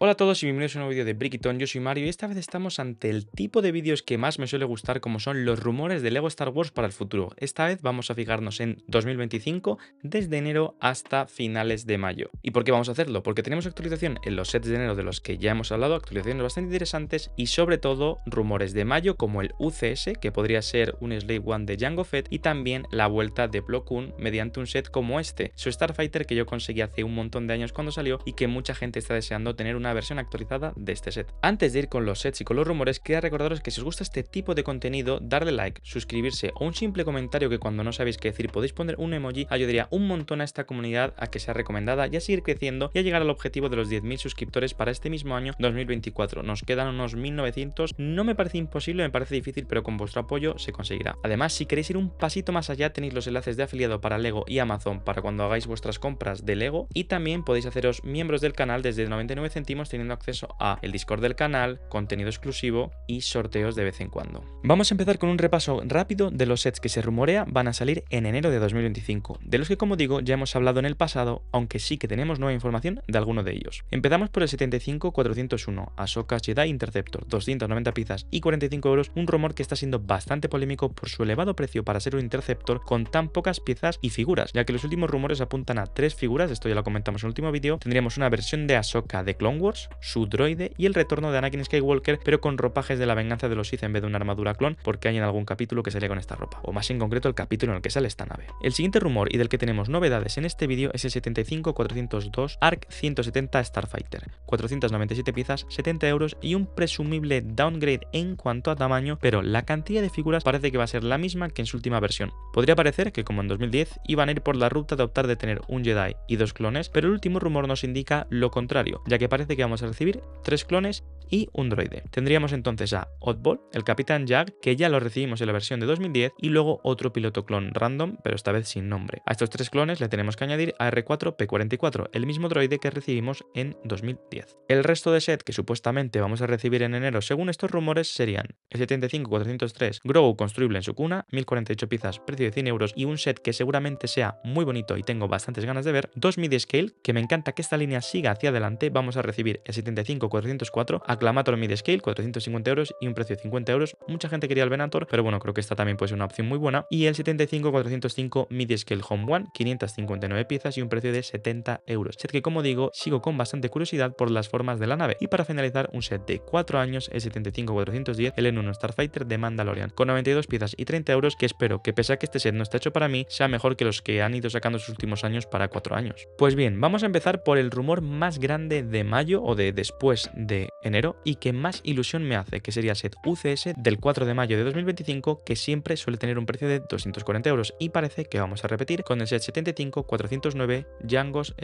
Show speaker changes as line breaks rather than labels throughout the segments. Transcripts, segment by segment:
Hola a todos y bienvenidos a un nuevo vídeo de Brickyton. yo soy Mario y esta vez estamos ante el tipo de vídeos que más me suele gustar como son los rumores de LEGO Star Wars para el futuro. Esta vez vamos a fijarnos en 2025 desde enero hasta finales de mayo. ¿Y por qué vamos a hacerlo? Porque tenemos actualización en los sets de enero de los que ya hemos hablado, actualizaciones bastante interesantes y sobre todo rumores de mayo como el UCS que podría ser un Slave One de Jango Fett y también la vuelta de Plo Koon mediante un set como este, su Starfighter que yo conseguí hace un montón de años cuando salió y que mucha gente está deseando tener una versión actualizada de este set. Antes de ir con los sets y con los rumores, quería recordaros que si os gusta este tipo de contenido, darle like, suscribirse o un simple comentario que cuando no sabéis qué decir podéis poner un emoji, ayudaría un montón a esta comunidad a que sea recomendada y a seguir creciendo y a llegar al objetivo de los 10.000 suscriptores para este mismo año 2024. Nos quedan unos 1.900, no me parece imposible, me parece difícil, pero con vuestro apoyo se conseguirá. Además, si queréis ir un pasito más allá, tenéis los enlaces de afiliado para Lego y Amazon para cuando hagáis vuestras compras de Lego y también podéis haceros miembros del canal desde 99 centímetros teniendo acceso a el Discord del canal, contenido exclusivo y sorteos de vez en cuando. Vamos a empezar con un repaso rápido de los sets que se rumorea van a salir en enero de 2025, de los que como digo ya hemos hablado en el pasado, aunque sí que tenemos nueva información de alguno de ellos. Empezamos por el 75401, Ahsoka Jedi Interceptor, 290 piezas y 45 euros, un rumor que está siendo bastante polémico por su elevado precio para ser un Interceptor con tan pocas piezas y figuras, ya que los últimos rumores apuntan a tres figuras, esto ya lo comentamos en el último vídeo, tendríamos una versión de Ahsoka de Clone Wars, su droide y el retorno de Anakin Skywalker, pero con ropajes de la venganza de los Sith en vez de una armadura clon, porque hay en algún capítulo que sale con esta ropa, o más en concreto el capítulo en el que sale esta nave. El siguiente rumor y del que tenemos novedades en este vídeo es el 75402 ARC 170 Starfighter, 497 piezas, 70 euros y un presumible downgrade en cuanto a tamaño, pero la cantidad de figuras parece que va a ser la misma que en su última versión. Podría parecer que como en 2010 iban a ir por la ruta de optar de tener un Jedi y dos clones, pero el último rumor nos indica lo contrario, ya que parece que que vamos a recibir tres clones y un droide. Tendríamos entonces a Oddball, el Capitán Jag, que ya lo recibimos en la versión de 2010, y luego otro piloto clon random, pero esta vez sin nombre. A estos tres clones le tenemos que añadir a R4P44, el mismo droide que recibimos en 2010. El resto de set que supuestamente vamos a recibir en enero, según estos rumores, serían el 75 403 Grow, construible en su cuna, 1048 piezas, precio de 100 euros y un set que seguramente sea muy bonito y tengo bastantes ganas de ver, Dos Midi scale que me encanta que esta línea siga hacia adelante, vamos a recibir el 75404 a Clamator Mid-Scale, 450 euros y un precio de 50 euros. Mucha gente quería el Venator, pero bueno, creo que esta también puede ser una opción muy buena. Y el 75-405 Mid-Scale Home One, 559 piezas y un precio de 70 euros. Set que, como digo, sigo con bastante curiosidad por las formas de la nave. Y para finalizar, un set de 4 años, el 75-410, el N1 Starfighter de Mandalorian, con 92 piezas y 30 euros, que espero que pese a que este set no está hecho para mí, sea mejor que los que han ido sacando sus últimos años para 4 años. Pues bien, vamos a empezar por el rumor más grande de mayo o de después de enero y que más ilusión me hace, que sería set UCS del 4 de mayo de 2025, que siempre suele tener un precio de 240 euros y parece que vamos a repetir con el set 75 409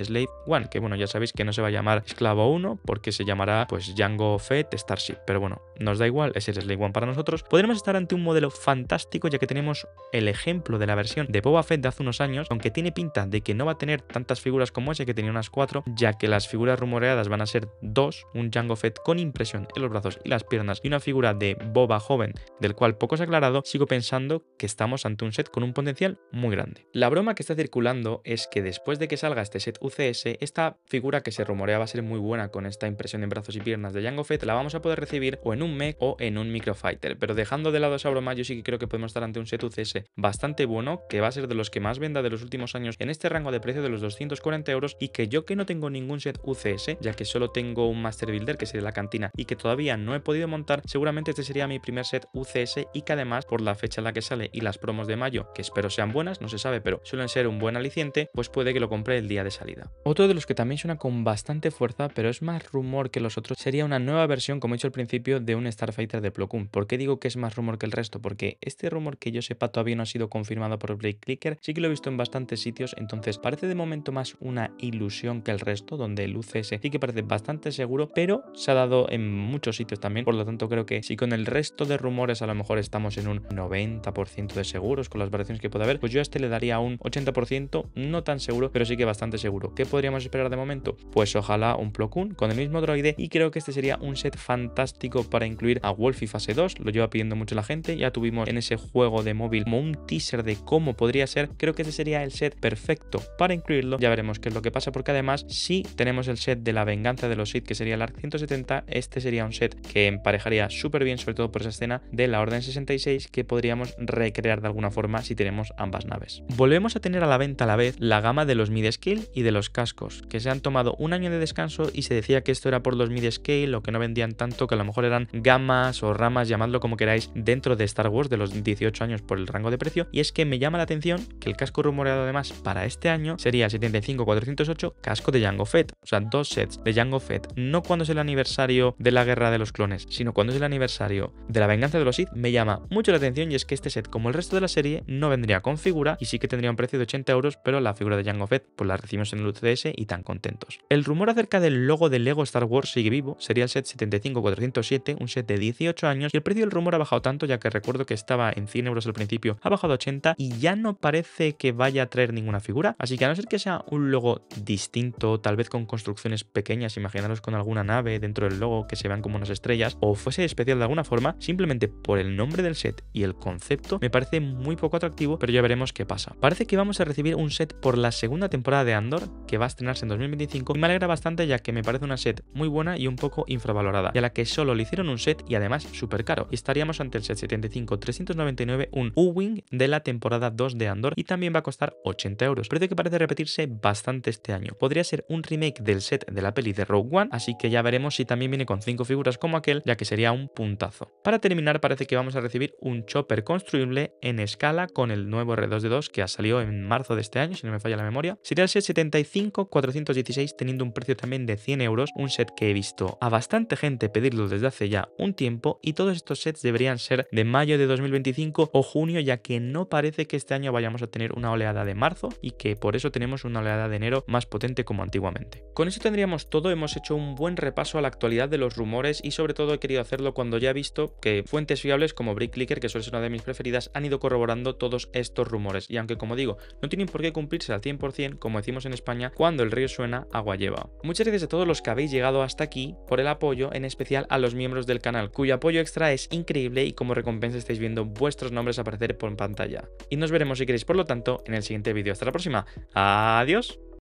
Slave One, que bueno, ya sabéis que no se va a llamar Esclavo 1 porque se llamará pues Django Fett Starship, pero bueno, nos da igual, es el One para nosotros, podremos estar ante un modelo fantástico ya que tenemos el ejemplo de la versión de Boba Fett de hace unos años, aunque tiene pinta de que no va a tener tantas figuras como ese que tenía unas cuatro, ya que las figuras rumoreadas van a ser dos, un Jango Fett con impresión en los brazos y las piernas y una figura de Boba joven, del cual poco se ha aclarado, sigo pensando que estamos ante un set con un potencial muy grande. La broma que está circulando es que después de que salga este set UCS, esta figura que se rumorea va a ser muy buena con esta impresión en brazos y piernas de Jango Fett la vamos a poder recibir o en un mech o en un microfighter. Pero dejando de lado esa broma, sí que creo que podemos estar ante un set UCS bastante bueno, que va a ser de los que más venda de los últimos años en este rango de precio de los 240 euros y que yo que no tengo ningún set UCS, ya que solo tengo un Master Builder que sería la cantina y que todavía no he podido montar, seguramente este sería mi primer set UCS y que además por la fecha en la que sale y las promos de mayo, que espero sean buenas, no se sabe, pero suelen ser un buen aliciente, pues puede que lo compre el día de salida. Otro de los que también suena con bastante fuerza, pero es más rumor que los otros, sería una nueva versión, como he dicho al principio, de un Starfighter de Plo Koon. ¿Por qué digo que es más rumor que el resto? Porque este rumor que yo sepa todavía no ha sido confirmado por Blake Clicker, sí que lo he visto en bastantes sitios, entonces parece de momento más una ilusión que el resto, donde el UCS sí que parece bastante seguro, pero se ha dado en muchos sitios también, por lo tanto creo que si con el resto de rumores a lo mejor estamos en un 90% de seguros con las variaciones que pueda haber, pues yo a este le daría un 80%, no tan seguro, pero sí que bastante seguro. ¿Qué podríamos esperar de momento? Pues ojalá un Plo con el mismo droide y creo que este sería un set fantástico para incluir a y fase 2, lo lleva pidiendo mucho la gente, ya tuvimos en ese juego de móvil como un teaser de cómo podría ser, creo que ese sería el set perfecto para incluirlo, ya veremos qué es lo que pasa, porque además si tenemos el set de la venganza de los Sith, que sería el ARC 170, este sería un set que emparejaría súper bien, sobre todo por esa escena de la Orden 66, que podríamos recrear de alguna forma si tenemos ambas naves. Volvemos a tener a la venta a la vez la gama de los mid-scale y de los cascos, que se han tomado un año de descanso y se decía que esto era por los mid-scale o que no vendían tanto, que a lo mejor eran gamas o ramas, llamadlo como queráis, dentro de Star Wars de los 18 años por el rango de precio. Y es que me llama la atención que el casco rumoreado además para este año sería 75408 casco de Jango Fett. O sea, dos sets de Jango Fett. No cuando es el aniversario de la guerra de los clones, sino cuando es el aniversario de la venganza de los Sith, me llama mucho la atención y es que este set, como el resto de la serie, no vendría con figura y sí que tendría un precio de 80 euros, pero la figura de Jango Fett pues la recibimos en el UCS y tan contentos. El rumor acerca del logo de Lego Star Wars sigue vivo, sería el set 75407, un set de 18 años y el precio del rumor ha bajado tanto ya que recuerdo que estaba en 100 euros al principio, ha bajado a 80 y ya no parece que vaya a traer ninguna figura, así que a no ser que sea un logo distinto, tal vez con construcciones pequeñas, imaginaros con alguna nave dentro del logo que se vean como unas estrellas o fuese especial de alguna forma, simplemente por el nombre del set y el concepto me parece muy poco atractivo, pero ya veremos qué pasa. Parece que vamos a recibir un set por la segunda temporada de Andor, que va a estrenarse en 2025 y me alegra bastante ya que me parece una set muy buena y un poco infravalorada, y a la que solo le hicieron un set y además súper caro. Estaríamos ante el set 75-399, un U-Wing de la temporada 2 de Andor y también va a costar 80 euros, precio que parece repetirse bastante este año. Podría ser un remake del set de la peli de Rogue One, así que ya veremos si también viene con 5 figuras como aquel, ya que sería un puntazo. Para terminar parece que vamos a recibir un chopper construible en escala con el nuevo R2D2 que ha salido en marzo de este año, si no me falla la memoria. Sería el set 75-416 teniendo un precio también de 100 euros, un set que he visto a bastante gente pedirlo desde hace ya un tiempo y todos estos sets deberían ser de mayo de 2025 o junio, ya que no parece que este año vayamos a tener una oleada de marzo y que por eso tenemos una oleada de enero más potente como antiguamente. Con eso tendríamos todo, hemos hecho un buen repaso a la actualidad de los rumores y sobre todo he querido hacerlo cuando ya he visto que fuentes fiables como BrickClicker, que suele ser una de mis preferidas, han ido corroborando todos estos rumores. Y aunque como digo, no tienen por qué cumplirse al 100%, como decimos en España, cuando el río suena, agua lleva. Muchas gracias a todos los que habéis llegado hasta aquí por el apoyo, en especial a los miembros de canal, cuyo apoyo extra es increíble y como recompensa estáis viendo vuestros nombres aparecer por pantalla. Y nos veremos si queréis, por lo tanto, en el siguiente vídeo. Hasta la próxima. Adiós.